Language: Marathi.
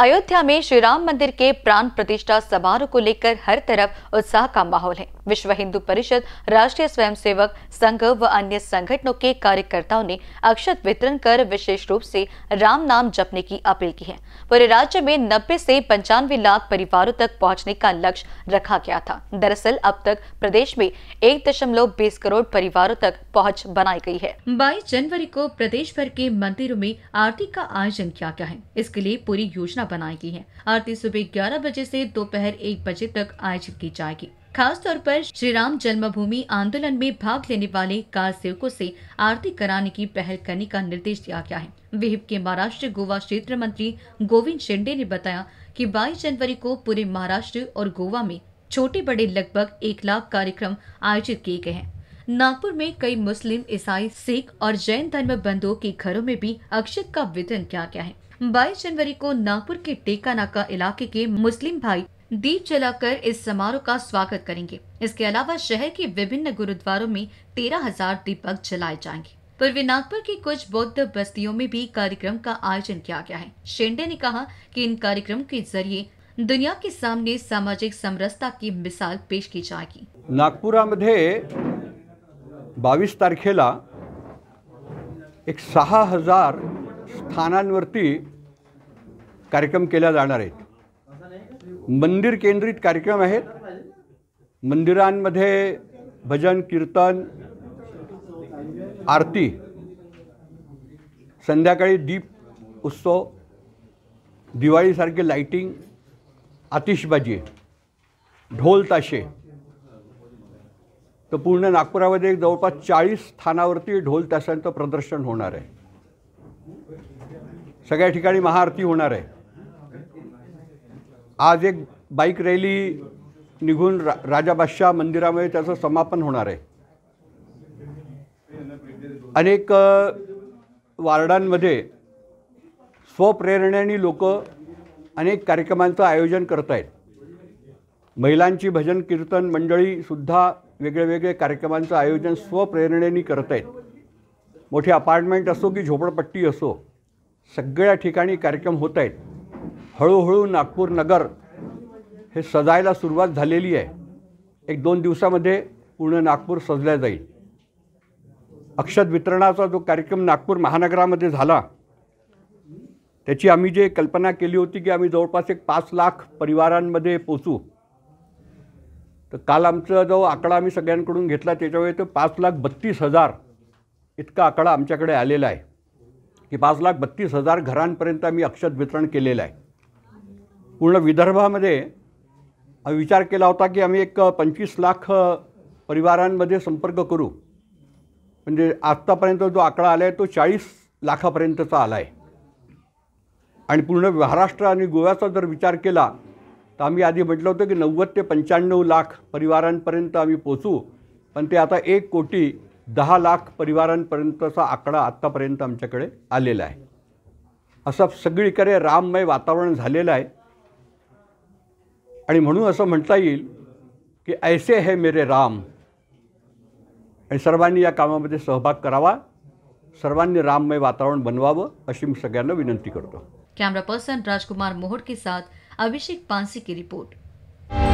अयोध्या में श्री राम मंदिर के प्राण प्रतिष्ठा समारोह को लेकर हर तरफ उत्साह का माहौल है विश्व हिंदू परिषद राष्ट्रीय स्वयंसेवक संघ व अन्य संगठनों के कार्यकर्ताओं ने अक्षत वितरण कर विशेष रूप से राम नाम जपने की अपील की है पूरे राज्य में नब्बे से पंचानवे लाख परिवारों तक पहुंचने का लक्ष्य रखा गया था दरअसल अब तक प्रदेश में एक दशमलव बीस करोड़ परिवारों तक पहुँच बनाई गयी है बाईस जनवरी को प्रदेश भर के मंदिरों में आरती का आयोजन किया गया है इसके लिए पूरी योजना योजना बनाई है आरती सुबह ग्यारह बजे से दोपहर एक बजे तक आयोजित की जाएगी खास तौर पर श्री राम जन्मभूमि आंदोलन में भाग लेने वाले कार सेवकों से आरती कराने की पहल करने का निर्देश दिया गया है विहिप के महाराष्ट्र गोवा क्षेत्र मंत्री गोविंद शिंडे ने बताया कि 22 जनवरी को पूरे महाराष्ट्र और गोवा में छोटे बड़े लगभग एक लाख कार्यक्रम आयोजित किए गए हैं नागपुर में कई मुस्लिम ईसाई सिख और जैन धर्म बंधुओं के घरों में भी अक्षत का वितरण किया गया है बाईस जनवरी को नागपुर के टेका नाका इलाके के मुस्लिम भाई दीप जलाकर इस समारोह का स्वागत करेंगे इसके अलावा शहर के विभिन्न गुरुद्वारों में तेरह हजार दीपक जलाए जाएंगे पूर्वी नागपुर की कुछ बौद्ध बस्तियों में भी कार्यक्रम का आयोजन किया गया है शेंडे ने कहा कि इन कार्यक्रम के जरिए दुनिया के सामने सामाजिक समरसता की मिसाल पेश की जाएगी नागपुरामध्ये बावीस तारखेला एक सहा हजार स्थानांवरती कार्यक्रम केल्या जाणार आहेत मंदिर केंद्रित कार्यक्रम आहेत मंदिरांमध्ये भजन कीर्तन आरती संध्याकाळी दीप उत्सव दिवाळीसारखे लाईटिंग आतिषबाजी ढोल ताशे तर पूर्ण नागपुरामध्ये जवळपास चाळीस स्थानावरती ढोल ताशांचं प्रदर्शन होणार आहे सगळ्या ठिकाणी महाआरती होणार आहे आज एक बाईक रॅली निघून रा राजा मंदिरामध्ये त्याचं समापन होणार आहे अनेक वार्डांमध्ये स्वप्रेरणेने लोक अनेक कार्यक्रमांचं आयोजन करत आहेत महिलांची भजन कीर्तन मंडळीसुद्धा वेगळे वेगळे कार्यक्रमांचं आयोजन स्वप्रेरणेने करत आहेत मोठी अपार्टमेंट असो की झोपडपट्टी असो सगळ्या ठिकाणी कार्यक्रम होत आहेत हळूहळू नागपूर नगर हे सजायला सुरुवात झालेली आहे एक दोन दिवसामध्ये पूर्ण नागपूर सजल्या जाईल अक्षत वितरणाचा जो कार्यक्रम नागपूर महानगरामध्ये झाला त्याची आम्ही जे कल्पना केली होती की आम्ही जवळपास एक पाच लाख परिवारांमध्ये पोचू तर काल आमचा जो आकडा आम्ही सगळ्यांकडून घेतला त्याच्यावेळी तो पाच लाख बत्तीस हजार इतका आकडा आमच्याकडे आलेला आहे की पाच लाख बत्तीस हजार घरांपर्यंत आम्ही अक्षत वितरण केलेलं आहे पूर्ण विदर्भामध्ये आम्ही विचार केला होता की आम्ही एक पंचवीस लाख परिवारांमध्ये संपर्क करू म्हणजे आत्तापर्यंत जो आकडा आला आहे तो चाळीस लाखापर्यंतचा आला आहे आणि पूर्ण महाराष्ट्र आणि गोव्याचा जर विचार केला तर आम्ही आधी म्हटलं होतं की नव्वद ते पंच्याण्णव लाख परिवारांपर्यंत आम्ही पोचू पण ते आता एक कोटी दहा लाख परिवारांपर्यंतचा आकडा आत्तापर्यंत आमच्याकडे आलेला आहे असं सगळीकडे राममय वातावरण झालेलं आहे आणि म्हणून असं म्हणता येईल की ऐसे है मेरे राम आणि सर्वांनी या कामामध्ये सहभाग करावा सर्वांनी राममय वातावरण बनवावं अशी मी सगळ्यांना विनंती करतो कॅमेरा पर्सन राजकुमार मोहोड के साथ अभिषेक पांसी की रिपोर्ट